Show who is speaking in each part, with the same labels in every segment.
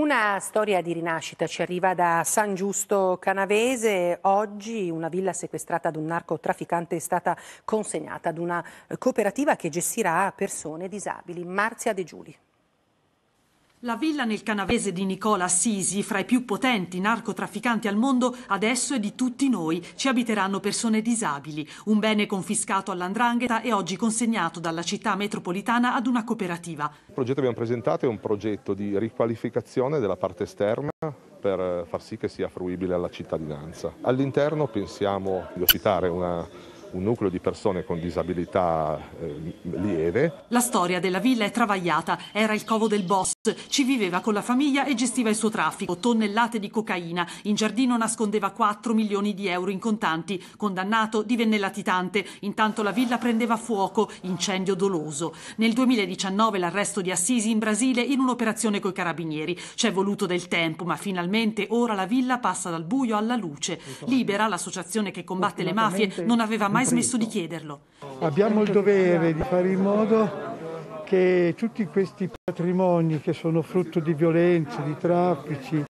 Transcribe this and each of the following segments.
Speaker 1: Una storia di rinascita ci arriva da San Giusto Canavese. Oggi una villa sequestrata ad un narcotrafficante è stata consegnata ad una cooperativa che gestirà persone disabili. Marzia De Giuli. La villa nel canavese di Nicola Assisi, fra i più potenti narcotrafficanti al mondo, adesso è di tutti noi. Ci abiteranno persone disabili, un bene confiscato all'andrangheta e oggi consegnato dalla città metropolitana ad una cooperativa.
Speaker 2: Il progetto che abbiamo presentato è un progetto di riqualificazione della parte esterna per far sì che sia fruibile alla cittadinanza. All'interno pensiamo, devo citare una un nucleo di persone con disabilità eh, lieve.
Speaker 1: La storia della villa è travagliata, era il covo del boss, ci viveva con la famiglia e gestiva il suo traffico, tonnellate di cocaina, in giardino nascondeva 4 milioni di euro in contanti, condannato divenne latitante, intanto la villa prendeva fuoco, incendio doloso. Nel 2019 l'arresto di Assisi in Brasile in un'operazione coi carabinieri, c'è voluto del tempo, ma finalmente ora la villa passa dal buio alla luce. Libera, l'associazione che combatte le mafie, non aveva mai mai smesso di chiederlo. Abbiamo il dovere di fare in modo che tutti questi patrimoni che sono frutto di violenze,
Speaker 2: di traffici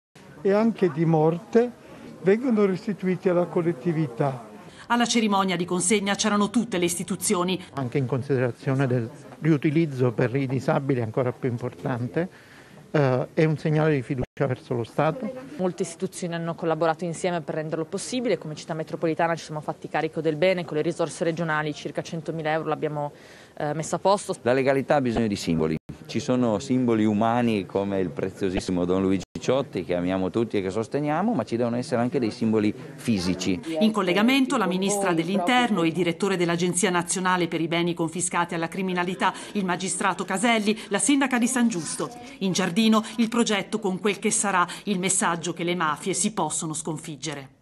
Speaker 2: e anche di morte vengano restituiti alla collettività.
Speaker 1: Alla cerimonia di consegna c'erano tutte le istituzioni.
Speaker 2: Anche in considerazione del riutilizzo per i disabili ancora più importante, eh, è un segnale di fiducia verso lo Stato.
Speaker 1: Molte istituzioni hanno collaborato insieme per renderlo possibile, come città metropolitana ci siamo fatti carico del bene, con le risorse regionali circa 100.000 euro l'abbiamo eh, messa a posto. La legalità ha bisogno di simboli, ci sono simboli umani come il preziosissimo Don Luigi Ciotti che amiamo tutti e che sosteniamo, ma ci devono essere anche dei simboli fisici. In collegamento la ministra dell'Interno e il direttore dell'Agenzia Nazionale per i beni confiscati alla criminalità, il magistrato Caselli, la sindaca di San Giusto. In giardino il progetto con quel che che sarà il messaggio che le mafie si possono sconfiggere.